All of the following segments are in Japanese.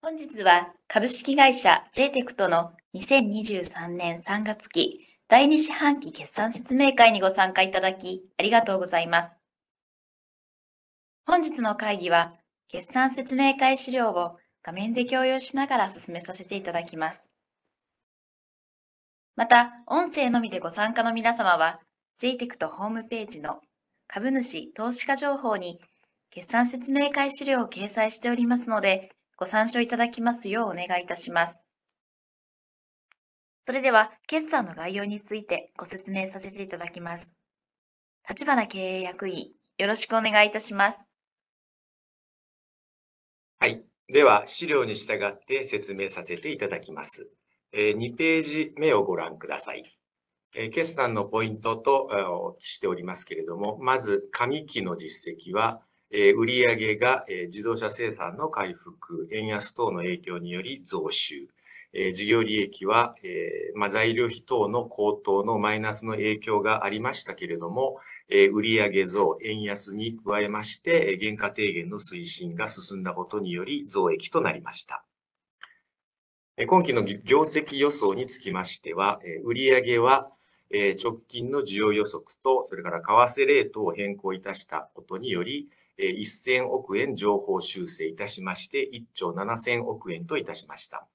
本日は株式会社 JTECT の2023年3月期第2四半期決算説明会にご参加いただき、ありがとうございます。本日の会議は、決算説明会資料を画面で共有しながら進めさせていただきます。また、音声のみでご参加の皆様は、JTECT ホームページの株主・投資家情報に決算説明会資料を掲載しておりますので、ご参照いただきますようお願いいたします。それでは、決算の概要についてご説明させていただきます。立花経営役員、よろしくお願いいたします。はい。では、資料に従って説明させていただきます。2ページ目をご覧ください。決算のポイントとしておりますけれども、まず、上期の実績はえー、売上が、え自動車生産の回復、円安等の影響により増収。え事業利益は、えまあ、材料費等の高騰のマイナスの影響がありましたけれども、えー、売上増、円安に加えまして、原価低減の推進が進んだことにより増益となりました。今期の業績予想につきましては、売上は直近の需要予測と、それから為替レートを変更いたしたことにより、1000億円情報修正いたしまして、1兆7000億円といたしました。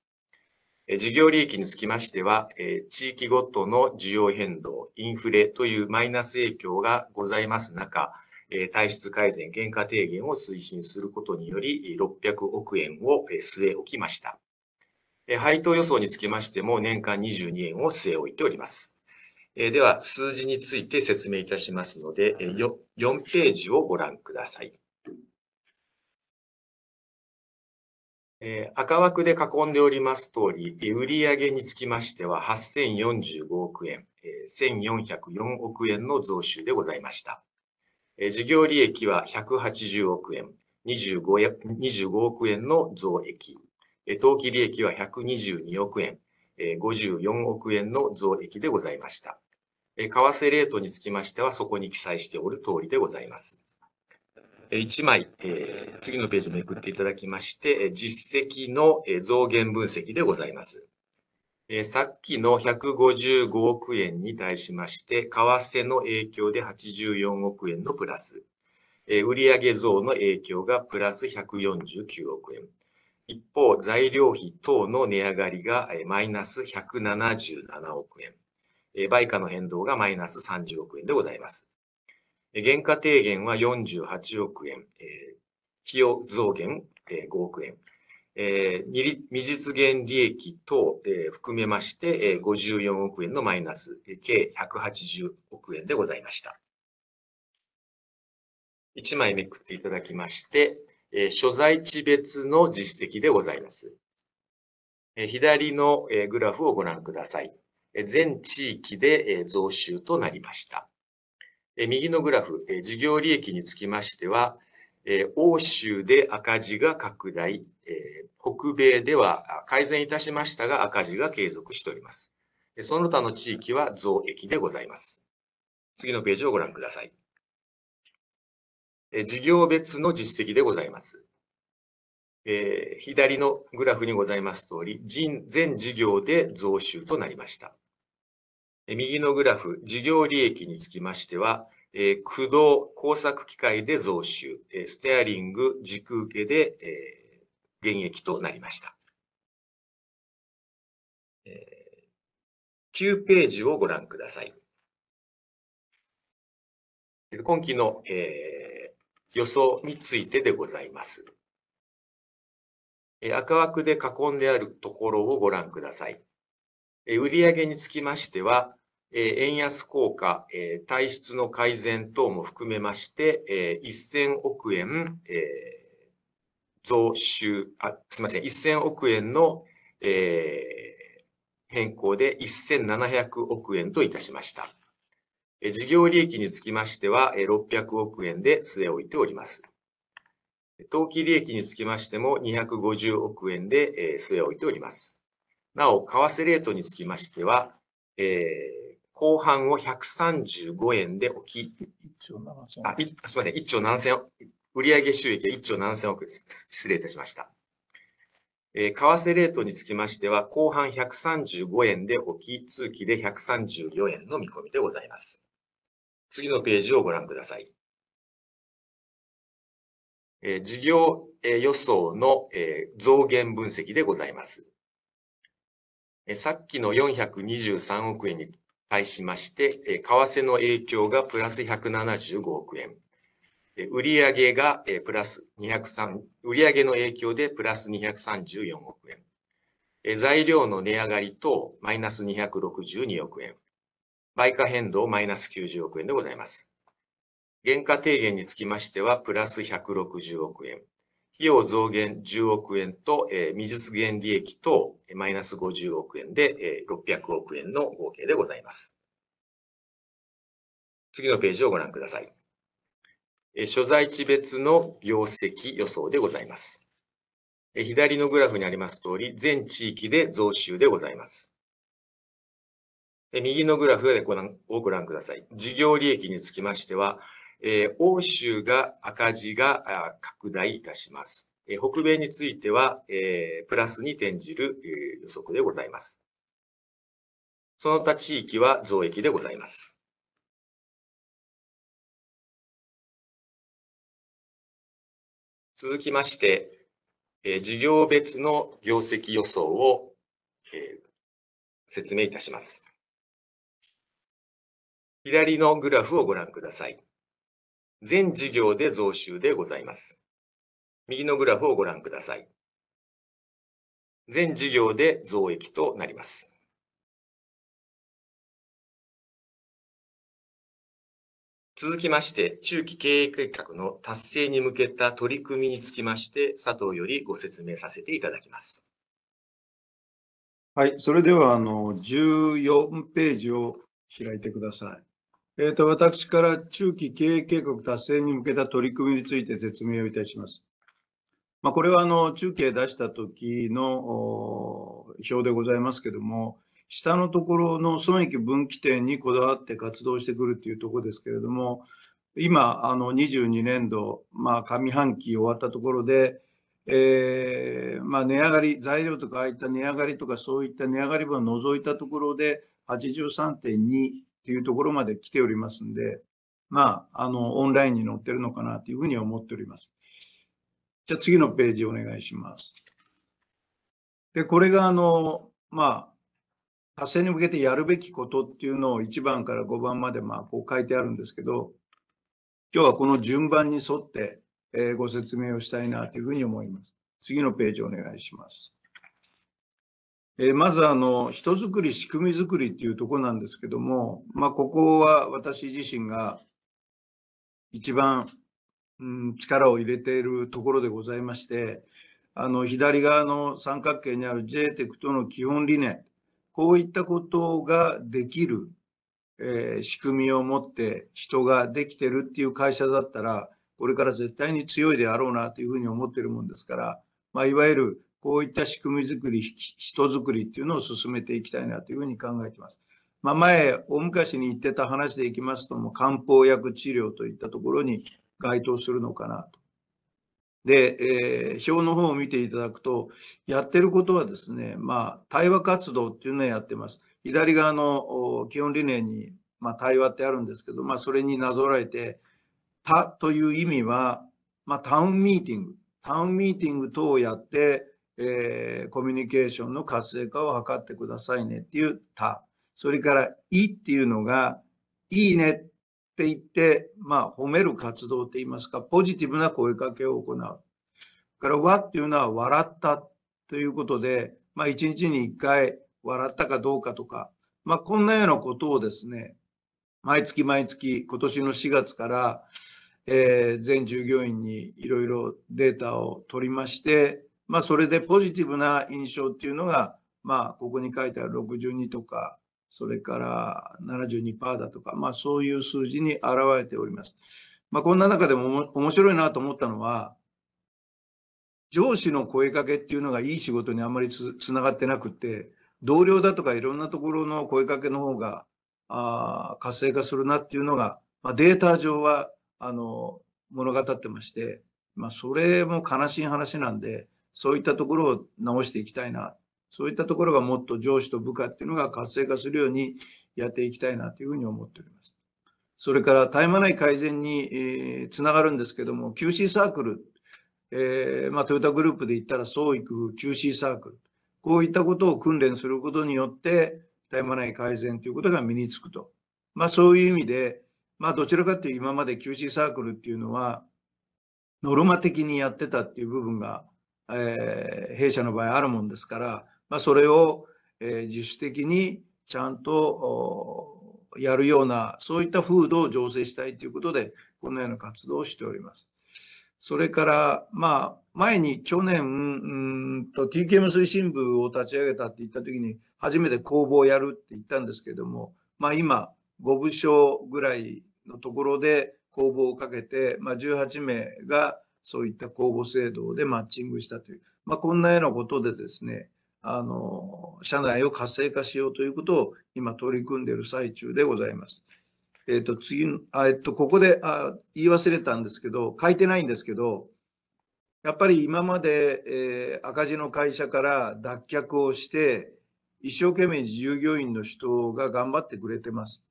事業利益につきましては、地域ごとの需要変動、インフレというマイナス影響がございます中、体質改善、原価低減を推進することにより、600億円を据え置きました。配当予想につきましても、年間22円を据え置いております。えー、では、数字について説明いたしますので、えー、4ページをご覧ください。えー、赤枠で囲んでおります通り、売上につきましては8045億円、えー、1404億円の増収でございました。えー、事業利益は180億円25、25億円の増益、えー、当期利益は122億円、54億円の増益でございました。為替レートにつきましては、そこに記載しておる通りでございます。1枚、次のページめくっていただきまして、実績の増減分析でございます。さっきの155億円に対しまして、為替の影響で84億円のプラス、売上増の影響がプラス149億円。一方、材料費等の値上がりがマイナス177億円。売価の変動がマイナス30億円でございます。原価低減は48億円、費用増減5億円、未実現利益等含めまして54億円のマイナス、計180億円でございました。1枚めくっていただきまして、所在地別の実績でございます。左のグラフをご覧ください。全地域で増収となりました。右のグラフ、事業利益につきましては、欧州で赤字が拡大、北米では改善いたしましたが赤字が継続しております。その他の地域は増益でございます。次のページをご覧ください。事業別の実績でございます。えー、左のグラフにございます通り、全事業で増収となりました。右のグラフ、事業利益につきましては、えー、駆動、工作機械で増収、えー、ステアリング、軸受けで、えー、減益となりました。えー、9ページをご覧ください。今期の、えー、予想についてでございます。えー、赤枠で囲んであるところをご覧ください。売上につきましては、円安効果、体質の改善等も含めまして、1000億円増収、あ、すみません、1000億円の変更で1700億円といたしました。事業利益につきましては、600億円で据え置いております。当期利益につきましても250億円で据え置いております。なお、為替レートにつきましては、えー、後半を135円で置き、1兆7000あすみません、1兆7000億、売上収益1兆7000億です。失礼いたしました。えー、為替レートにつきましては、後半135円で置き、通期で134円の見込みでございます。次のページをご覧ください。えー、事業、えー、予想の、えー、増減分析でございます。さっきの423億円に対しまして、為替の影響がプラス175億円。売上がプラス203、売上の影響でプラス234億円。材料の値上がりとマイナス262億円。売価変動マイナス90億円でございます。原価低減につきましては、プラス160億円。費用増減10億円と、えー、未実現利益と、マイナス50億円で、えー、600億円の合計でございます。次のページをご覧ください。えー、所在地別の業績予想でございます。えー、左のグラフにあります通り、全地域で増収でございます。え右のグラフをご覧ください。事業利益につきましては、え欧州が赤字が拡大いたします。え北米については、えプラスに転じる、え予測でございます。その他地域は増益でございます。続きまして、え事業別の業績予想を、え説明いたします。左のグラフをご覧ください。全事業で増収でございます。右のグラフをご覧ください。全事業で増益となります。続きまして、中期経営計画の達成に向けた取り組みにつきまして、佐藤よりご説明させていただきます。はい、それでは、あの、14ページを開いてください。えーと、私から中期経営計画達成に向けた取り組みについて説明をいたします。まあ、これはあの中継出した時の表でございますけども、下のところの損益分岐点にこだわって活動してくるというところですけれども、今、あの22年度、まあ、上半期終わったところで、えーまあ、値上がり、材料とかああいった値上がりとかそういった値上がり分を除いたところで、83.2っていうところまで来ておりますんで、まあ、あの、オンラインに載ってるのかなというふうに思っております。じゃあ次のページお願いします。で、これがあの、まあ、達成に向けてやるべきことっていうのを1番から5番までまあこう書いてあるんですけど、今日はこの順番に沿って、えご説明をしたいなというふうに思います。次のページお願いします。えー、まずあの人づくり仕組みづくりっていうところなんですけども、まあ、ここは私自身が一番、うん、力を入れているところでございましてあの左側の三角形にある JTEC との基本理念こういったことができる、えー、仕組みを持って人ができてるっていう会社だったらこれから絶対に強いであろうなというふうに思ってるもんですから、まあ、いわゆるこういった仕組みづくり、人づくりっていうのを進めていきたいなというふうに考えています。まあ、前、大昔に言ってた話でいきますと、も漢方薬治療といったところに該当するのかなと。で、えー、表の方を見ていただくと、やってることはですね、まあ、対話活動っていうのをやってます。左側の基本理念に、まあ、対話ってあるんですけど、まあ、それになぞらえて、たという意味は、まあ、タウンミーティング、タウンミーティング等をやって、えー、コミュニケーションの活性化を図ってくださいねっていう他。それから、いっていうのが、いいねって言って、まあ、褒める活動って言いますか、ポジティブな声かけを行う。から、わっていうのは、笑ったということで、まあ、一日に一回笑ったかどうかとか、まあ、こんなようなことをですね、毎月毎月、今年の4月から、えー、全従業員にいろいろデータを取りまして、まあ、それでポジティブな印象っていうのが、まあ、ここに書いてある62とか、それから72%だとか、まあ、そういう数字に表れております。まあ、こんな中でも面白いなと思ったのは、上司の声かけっていうのがいい仕事にあまりつつながってなくて、同僚だとかいろんなところの声かけの方があ活性化するなっていうのが、まあ、データ上はあの物語ってまして、まあ、それも悲しい話なんで、そういったところを直していきたいな。そういったところがもっと上司と部下っていうのが活性化するようにやっていきたいなというふうに思っております。それから絶え間ない改善に、えー、つながるんですけども、QC サークル、えー、まあ、トヨタグループで言ったら創育 QC サークル、こういったことを訓練することによって、絶え間ない改善ということが身につくと。まあ、そういう意味で、まあ、どちらかというと今まで QC サークルっていうのは、ノルマ的にやってたっていう部分がえー、弊社の場合あるもんですから、まあ、それを、えー、自主的にちゃんとやるような、そういった風土を醸成したいということで、このような活動をしております。それから、まあ、前に去年、うんと TKM 推進部を立ち上げたって言った時に、初めて公募をやるって言ったんですけども、まあ今、5部署ぐらいのところで公募をかけて、まあ18名がそういった公募制度でマッチングしたという、まあ、こんなようなことでですね、あの、社内を活性化しようということを今取り組んでいる最中でございます。えっ、ー、と、次の、えっ、と、ここであ言い忘れたんですけど、書いてないんですけど、やっぱり今まで、えー、赤字の会社から脱却をして、一生懸命従業員の人が頑張ってくれてます。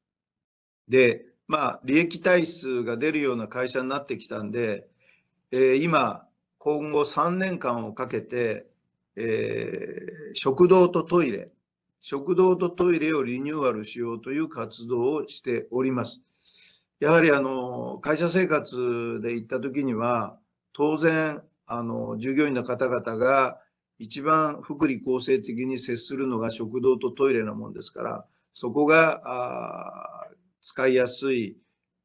で、まあ、利益体質が出るような会社になってきたんで、え今、今後3年間をかけて、え食堂とトイレ、食堂とトイレをリニューアルしようという活動をしております。やはりあの会社生活で行った時には当然あの従業員の方々が一番福利厚生的に接するのが食堂とトイレなもんですからそこが使いやすい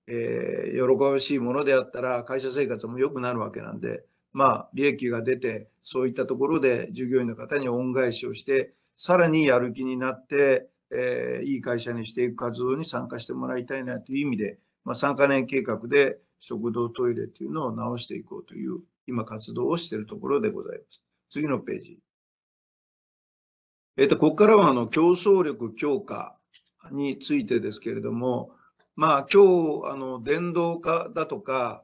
えー、喜ばしいものであったら会社生活も良くなるわけなんで、まあ、利益が出て、そういったところで従業員の方に恩返しをして、さらにやる気になって、えー、いい会社にしていく活動に参加してもらいたいなという意味で、まあ、3か年計画で食堂トイレというのを直していこうという、今活動をしているところでございます。次のページ。えっ、ー、と、ここからはあの競争力強化についてですけれども、まあ、今日あの電動化だとか、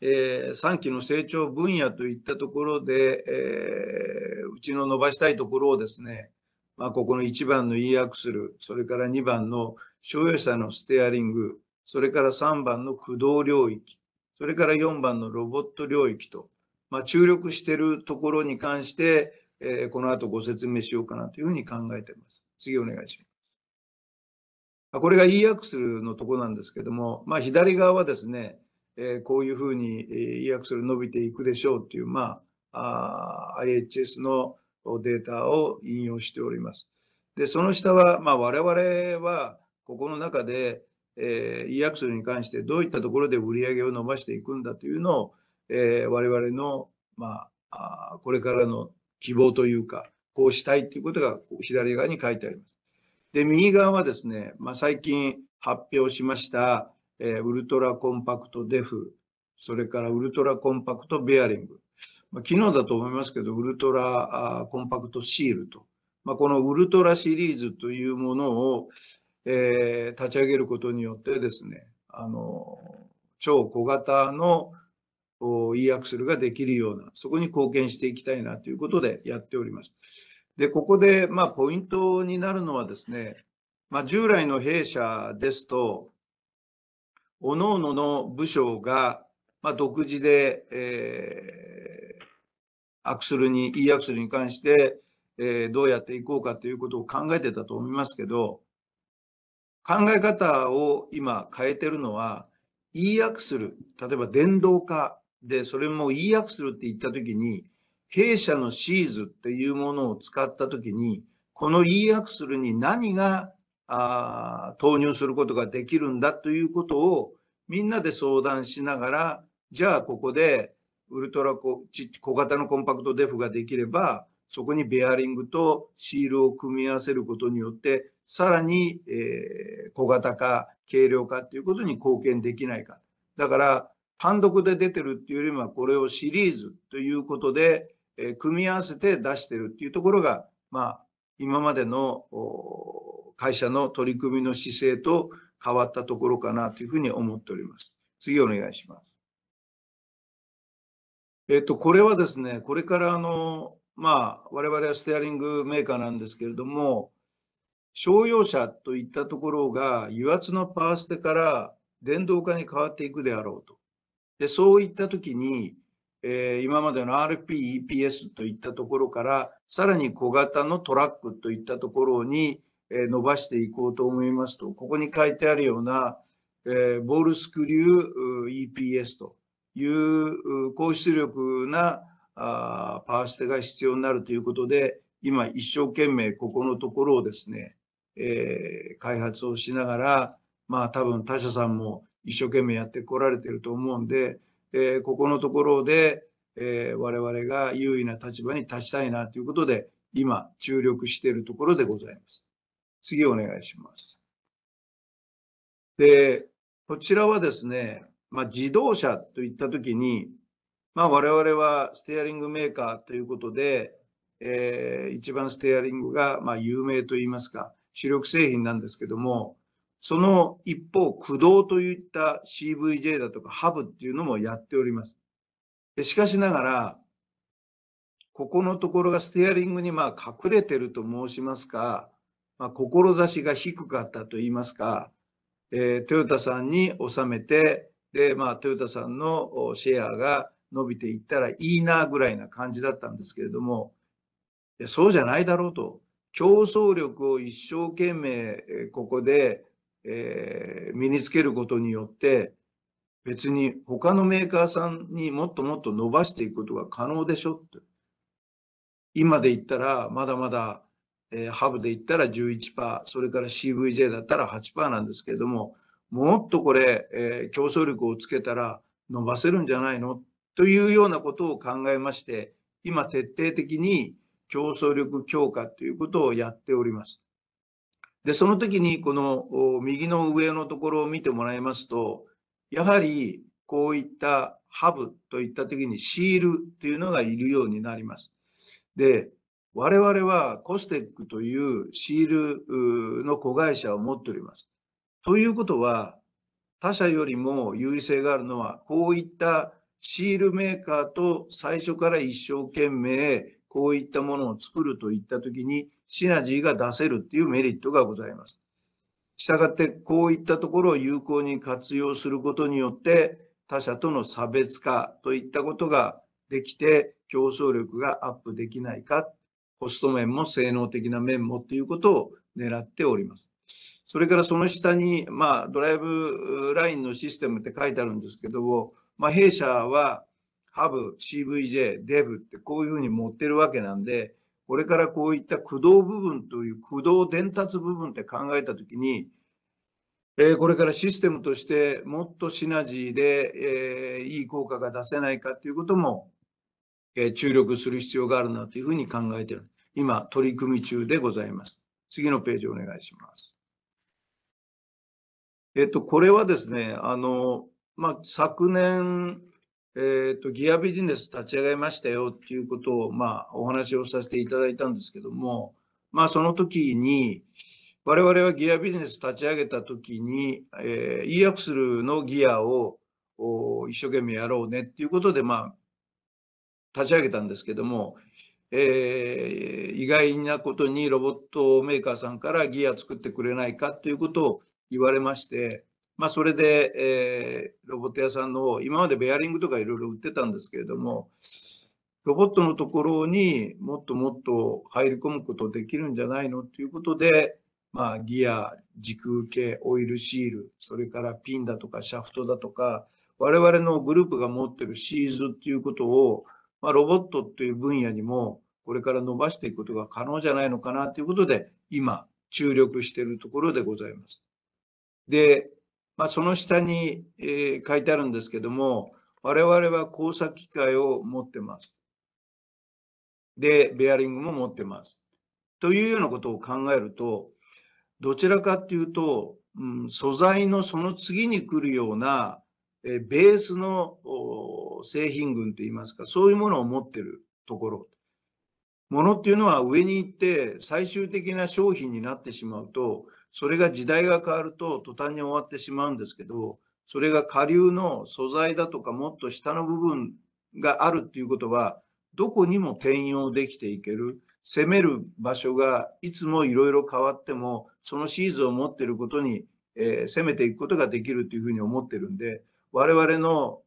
えー、期の成長分野といったところで、えー、うちの伸ばしたいところをですね、まあ、ここの1番の E アクセル、それから2番の所有者のステアリング、それから3番の駆動領域、それから4番のロボット領域と、まあ、注力しているところに関して、えー、この後ご説明しようかなというふうに考えています。次お願いします。これが e アクセルのとこなんですけども、まあ、左側はですね、えー、こういうふうに e アクセル伸びていくでしょうという、まあ、あ IHS のデータを引用しております。で、その下は、まあ、我々はここの中で、えー、e アクセルに関してどういったところで売り上げを伸ばしていくんだというのを、えー、我々の、まあ、これからの希望というか、こうしたいということが左側に書いてあります。で、右側はですね、まあ、最近発表しました、えー、ウルトラコンパクトデフ、それからウルトラコンパクトベアリング。まあ、昨日だと思いますけど、ウルトラコンパクトシールと。まあ、このウルトラシリーズというものを、えー、立ち上げることによってですね、あの、超小型の e アクセルができるような、そこに貢献していきたいなということでやっております。で、ここで、まあ、ポイントになるのはですね、まあ、従来の弊社ですと、各々の部署が、まあ、独自で、えー、アクセルに、e アクセルに関して、えー、どうやっていこうかということを考えてたと思いますけど、考え方を今変えてるのは、e アクセル、例えば電動化で、それも e アクセルって言ったときに、弊社のシーズっていうものを使ったときに、この e アクスルに何があ投入することができるんだということをみんなで相談しながら、じゃあここでウルトラ小小型のコンパクトデフができれば、そこにベアリングとシールを組み合わせることによって、さらに、え小型化、軽量化ということに貢献できないか。だから、単独で出てるっていうよりも、これをシリーズということで、え組み合わせて出してるっていうところが、まあ、今までの会社の取り組みの姿勢と変わったところかなというふうに思っております。次お願いします。えっと、これはですね、これからあの、まあ、我々はステアリングメーカーなんですけれども、商用車といったところが油圧のパワーステから電動化に変わっていくであろうと。で、そういったときに、えー、今までの RP、EPS といったところから、さらに小型のトラックといったところに、えー、伸ばしていこうと思いますと、ここに書いてあるような、えー、ボールスクリュー EPS という高出力なあパワーステが必要になるということで、今一生懸命ここのところをですね、えー、開発をしながら、まあ多分他社さんも一生懸命やってこられてると思うんで、えー、ここのところで、えー、我々が優位な立場に立ちたいなということで、今、注力しているところでございます。次お願いします。で、こちらはですね、まあ、自動車といったときに、まあ、我々はステアリングメーカーということで、えー、一番ステアリングが、まあ、有名といいますか、主力製品なんですけども、その一方、駆動といった CVJ だとかハブっていうのもやっております。しかしながら、ここのところがステアリングにまあ隠れてると申しますか、まあ、志が低かったと言いますか、えー、トヨタさんに収めて、で、まあ、トヨタさんのシェアが伸びていったらいいなぐらいな感じだったんですけれども、いやそうじゃないだろうと。競争力を一生懸命ここでえー、身につけることによって、別に他のメーカーさんにもっともっと伸ばしていくことが可能でしょって。今で言ったら、まだまだ、えー、ハブで言ったら11%、それから CVJ だったら8%なんですけれども、もっとこれ、えー、競争力をつけたら伸ばせるんじゃないのというようなことを考えまして、今徹底的に競争力強化ということをやっております。で、その時にこの右の上のところを見てもらいますと、やはりこういったハブといった時にシールというのがいるようになります。で、我々はコステックというシールの子会社を持っております。ということは、他社よりも優位性があるのは、こういったシールメーカーと最初から一生懸命こういったものを作るといったときに、シナジーが出せるっていうメリットがございます。したがって、こういったところを有効に活用することによって、他者との差別化といったことができて、競争力がアップできないか、コスト面も性能的な面もっていうことを狙っております。それからその下に、まあ、ドライブラインのシステムって書いてあるんですけども、まあ、弊社は、ハブ、CVJ、デブってこういうふうに持ってるわけなんで、これからこういった駆動部分という駆動伝達部分って考えたときに、えー、これからシステムとしてもっとシナジーで、えー、いい効果が出せないかということも、えー、注力する必要があるなというふうに考えている。今、取り組み中でございます。次のページお願いします。えっと、これはですね、あの、まあ、昨年、えーと、ギアビジネス立ち上げましたよっていうことを、まあ、お話をさせていただいたんですけども、まあ、その時に我々はギアビジネス立ち上げた時に、えー、e x l のギアを一生懸命やろうねっていうことで、まあ、立ち上げたんですけども、えー、意外なことにロボットメーカーさんからギア作ってくれないかということを言われまして、まあ、それで、えー、ロボット屋さんの方、今までベアリングとかいろいろ売ってたんですけれども、ロボットのところにもっともっと入り込むことできるんじゃないのということで、まあ、ギア、軸受け、オイルシール、それからピンだとかシャフトだとか、我々のグループが持ってるシーズっていうことを、まあ、ロボットっていう分野にもこれから伸ばしていくことが可能じゃないのかなということで、今、注力しているところでございます。で、まあ、その下に、えー、書いてあるんですけども、我々は工作機械を持ってます。で、ベアリングも持ってます。というようなことを考えると、どちらかっていうと、うん、素材のその次に来るような、えー、ベースの製品群といいますか、そういうものを持ってるところ。ものっていうのは上に行って最終的な商品になってしまうと、それが時代が変わると途端に終わってしまうんですけど、それが下流の素材だとかもっと下の部分があるっていうことは、どこにも転用できていける。攻める場所がいつもいろいろ変わっても、そのシーズンを持っていることに、えー、攻めていくことができるというふうに思ってるんで、我々の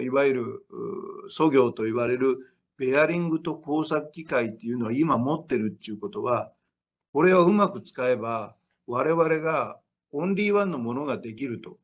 いわゆる素業と言われるベアリングと工作機械っていうのは今持ってるっていうことは、これをうまく使えば、我々がオンリーワンのものができると。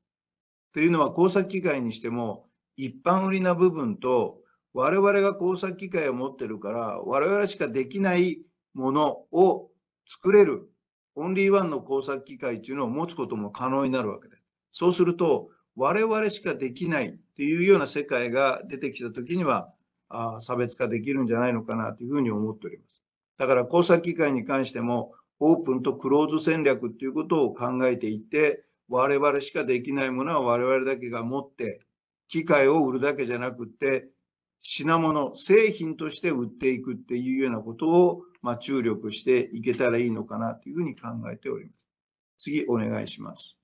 というのは工作機械にしても一般売りな部分と我々が工作機械を持ってるから我々しかできないものを作れるオンリーワンの工作機械というのを持つことも可能になるわけでそうすると我々しかできないというような世界が出てきた時にはあ差別化できるんじゃないのかなというふうに思っております。だから工作機械に関してもオープンとクローズ戦略っていうことを考えていて、我々しかできないものは我々だけが持って、機械を売るだけじゃなくて、品物、製品として売っていくっていうようなことを、まあ、注力していけたらいいのかなというふうに考えております。次、お願いします。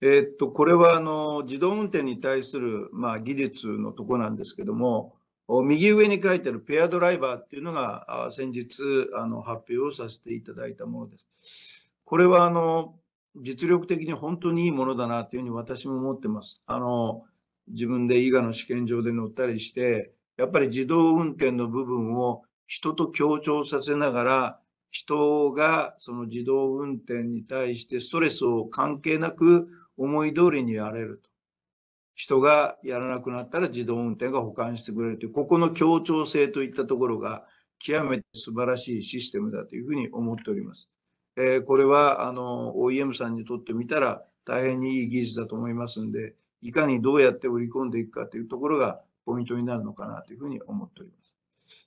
えー、っと、これは、あの、自動運転に対する、まあ、技術のとこなんですけども、右上に書いてあるペアドライバーっていうのが先日あの発表をさせていただいたものです。これはあの実力的に本当にいいものだなというふうに私も思ってます。あの自分で伊賀の試験場で乗ったりして、やっぱり自動運転の部分を人と協調させながら、人がその自動運転に対してストレスを関係なく思い通りにやれると。人がやらなくなったら自動運転が保管してくれるという、ここの協調性といったところが極めて素晴らしいシステムだというふうに思っております。えー、これは、あの、OEM さんにとってみたら大変にいい技術だと思いますんで、いかにどうやって売り込んでいくかというところがポイントになるのかなというふうに思っております。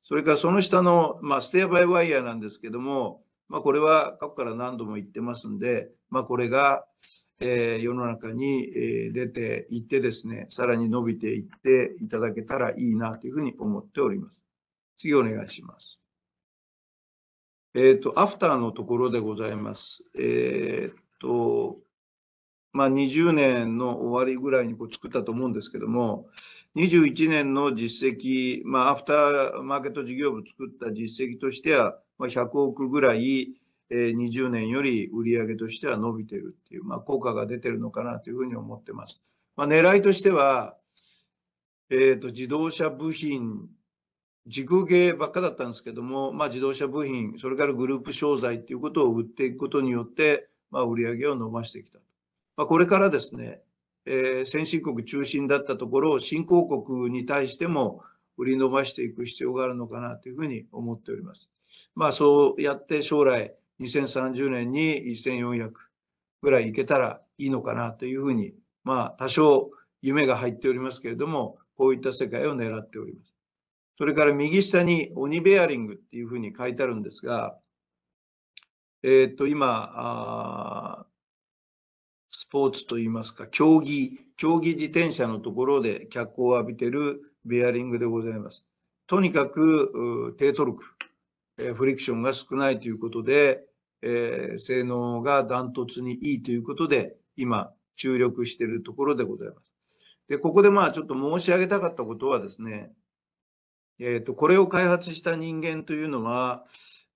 それからその下の、まあ、ステアバイワイヤーなんですけども、まあ、これは過去から何度も言ってますんで、まあ、これが、えー、世の中に、えー、出ていってですね、さらに伸びていっていただけたらいいなというふうに思っております。次お願いします。えっ、ー、と、アフターのところでございます。えっ、ー、と、まあ、20年の終わりぐらいにこう作ったと思うんですけども、21年の実績、まあ、アフターマーケット事業部作った実績としては、まあ、100億ぐらい、20年より売上としては伸びてるっていう、まあ、効果が出てるのかなというふうに思ってます。まあ、狙いとしては、えーと、自動車部品、軸芸ばっかだったんですけども、まあ、自動車部品、それからグループ商材っていうことを売っていくことによって、まあ、売上を伸ばしてきた。まあ、これからですね、えー、先進国中心だったところを新興国に対しても売り伸ばしていく必要があるのかなというふうに思っております。まあ、そうやって将来、2030年に1400ぐらいいけたらいいのかなというふうに、まあ、多少夢が入っておりますけれども、こういった世界を狙っております。それから右下に鬼ベアリングっていうふうに書いてあるんですが、えっ、と、今、スポーツといいますか、競技、競技自転車のところで脚光を浴びているベアリングでございます。とにかく低トルク、フリクションが少ないということで、えー、性能がダントツにいいということで、今、注力しているところでございます。で、ここでまあちょっと申し上げたかったことはですね、えっ、ー、と、これを開発した人間というのは、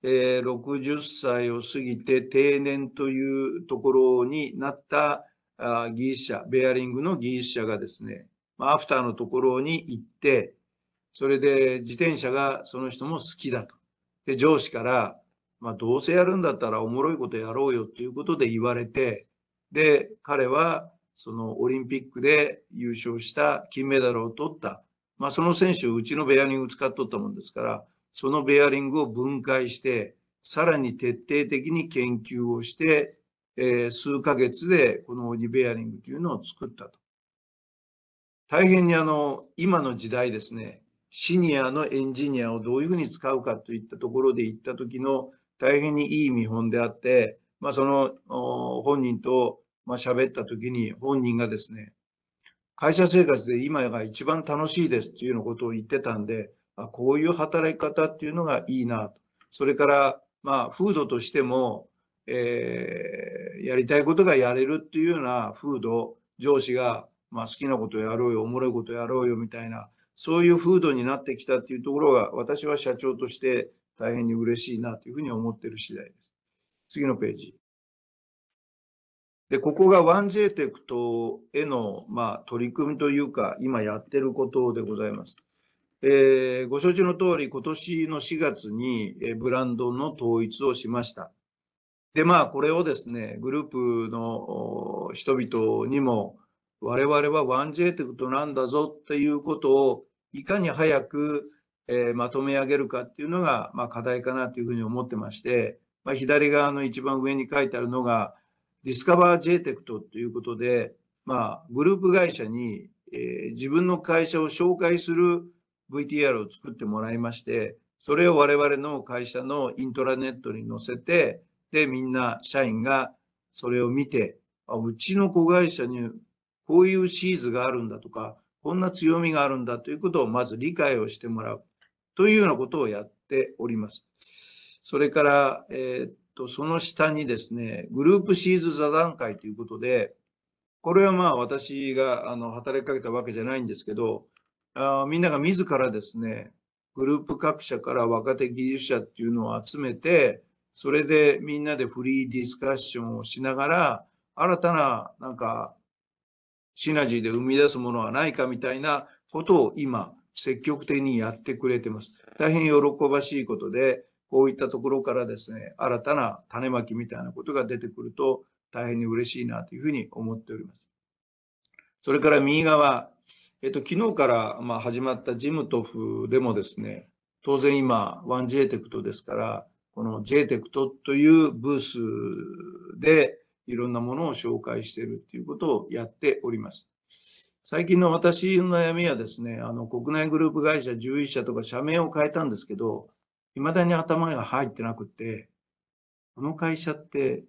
えー、60歳を過ぎて定年というところになったあ技術者、ベアリングの技術者がですね、まアフターのところに行って、それで自転車がその人も好きだと。で、上司から、まあ、どうせやるんだったらおもろいことやろうよっていうことで言われて、で、彼は、そのオリンピックで優勝した金メダルを取った、まあ、その選手をうちのベアリング使っとったもんですから、そのベアリングを分解して、さらに徹底的に研究をして、えー、数ヶ月でこの鬼ベアリングというのを作ったと。大変にあの、今の時代ですね、シニアのエンジニアをどういうふうに使うかといったところで行った時の大変にいい見本であって、まあ、その本人とまあ喋った時に本人がですね、会社生活で今が一番楽しいですっていうようなことを言ってたんで、あこういう働き方っていうのがいいなと。それから、まあ、風土としても、えー、やりたいことがやれるっていうような風土、上司が、まあ、好きなことやろうよ、おもろいことやろうよみたいな、そういう風土になってきたっていうところが、私は社長として大変に嬉しいなというふうに思っている次第です。次のページ。で、ここがワ1 j t テクトへの、まあ、取り組みというか、今やってることでございます。えー、ご承知の通り、今年の4月に、えー、ブランドの統一をしました。で、まあ、これをですね、グループの人々にも、我々はワ1 j t テクトなんだぞっていうことを、いかに早くえまとめ上げるかっていうのが、ま課題かなというふうに思ってまして、まあ、左側の一番上に書いてあるのが、ディスカバー j イテクトということで、まあ、グループ会社に、え自分の会社を紹介する VTR を作ってもらいまして、それを我々の会社のイントラネットに載せて、で、みんな社員がそれを見て、あうちの子会社にこういうシーズがあるんだとか、こんな強みがあるんだということをまず理解をしてもらう。というようなことをやっております。それから、えー、っと、その下にですね、グループシーズ座談会ということで、これはまあ私があの働きかけたわけじゃないんですけど、あみんなが自らですね、グループ各社から若手技術者っていうのを集めて、それでみんなでフリーディスカッションをしながら、新たななんかシナジーで生み出すものはないかみたいなことを今積極的にやってくれてます。大変喜ばしいことで、こういったところからですね、新たな種まきみたいなことが出てくると大変に嬉しいなというふうに思っております。それから右側、えっと、昨日からま始まったジムトフでもですね、当然今、1 j テクトですから、この j t e c というブースでいろんなものを紹介しているということをやっております。最近の私の悩みはですね、あの、国内グループ会社11社とか社名を変えたんですけど、未だに頭が入ってなくて、この会社って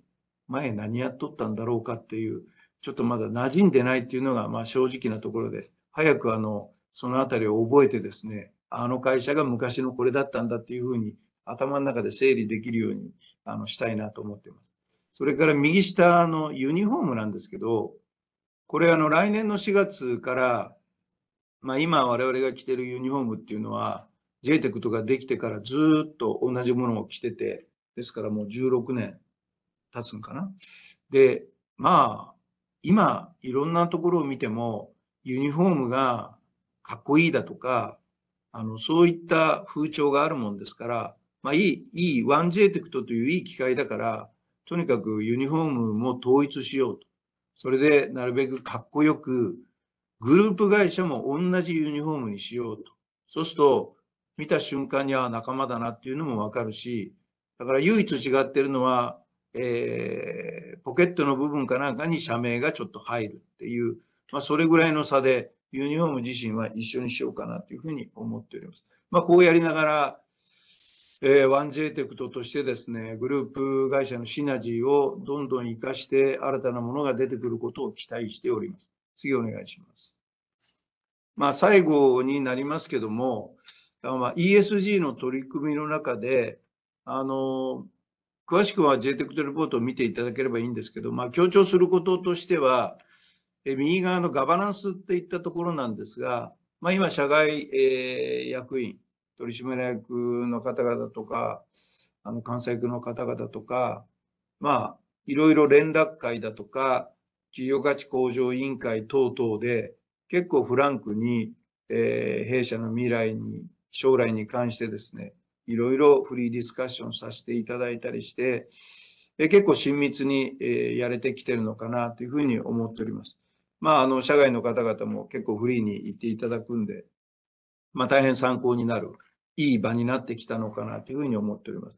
前何やっとったんだろうかっていう、ちょっとまだ馴染んでないっていうのが、まあ正直なところです。早くあの、そのあたりを覚えてですね、あの会社が昔のこれだったんだっていうふうに頭の中で整理できるようにあのしたいなと思ってます。それから右下のユニフォームなんですけど、これあの来年の4月から、まあ、今我々が着てるユニフォームっていうのは j t e クとかできてからずっと同じものを着ててですからもう16年経つんかな。でまあ今いろんなところを見てもユニフォームがかっこいいだとかあのそういった風潮があるもんですから、まあ、いいいいン j t e トといういい機会だからとにかくユニフォームも統一しようと。それで、なるべくかっこよく、グループ会社も同じユニフォームにしようと。そうすると、見た瞬間には仲間だなっていうのもわかるし、だから唯一違ってるのは、えー、ポケットの部分かなんかに社名がちょっと入るっていう、まあ、それぐらいの差で、ユニフォーム自身は一緒にしようかなというふうに思っております。まあ、こうやりながら、えー、ェイテクトとしてですね、グループ会社のシナジーをどんどん生かして、新たなものが出てくることを期待しております。次お願いします。まあ、最後になりますけども、まあ、ESG の取り組みの中で、あの、詳しくは JTEC レポートを見ていただければいいんですけど、まあ、強調することとしては、え右側のガバナンスっていったところなんですが、まあ、今、社外、えー、役員、取締役の方々とか、あの、関西区の方々とか、まあ、いろいろ連絡会だとか、企業価値向上委員会等々で、結構フランクに、えー、弊社の未来に、将来に関してですね、いろいろフリーディスカッションさせていただいたりして、え結構親密に、えー、やれてきてるのかなというふうに思っております。まあ、あの、社外の方々も結構フリーに行っていただくんで、まあ、大変参考になるいい場になってきたのかなというふうに思っております。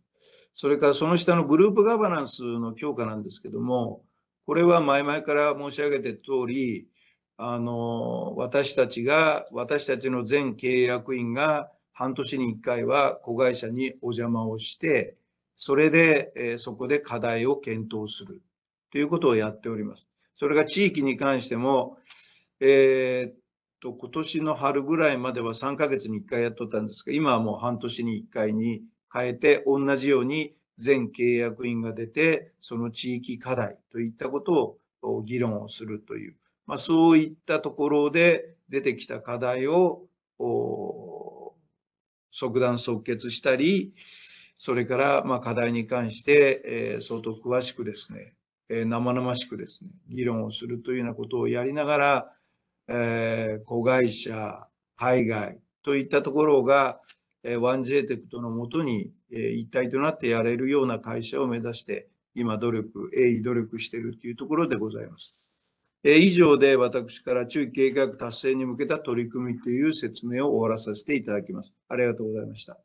それからその下のグループガバナンスの強化なんですけども、これは前々から申し上げて通り、あの、私たちが、私たちの全契約員が半年に1回は子会社にお邪魔をして、それで、えー、そこで課題を検討するということをやっております。それが地域に関しても、えー、と、今年の春ぐらいまでは3ヶ月に1回やっとったんですが、今はもう半年に1回に変えて、同じように全契約員が出て、その地域課題といったことを議論をするという、まあ、そういったところで出てきた課題を即断即決したり、それから、まあ、課題に関して、え相当詳しくですね、え生々しくですね、議論をするというようなことをやりながら、えー、子会社、海外といったところが、えー、ワンジェイテクトのもとに、えー、一体となってやれるような会社を目指して、今努力、鋭意努力しているというところでございます。えー、以上で私から中期計画達成に向けた取り組みという説明を終わらさせていただきます。ありがとうございました。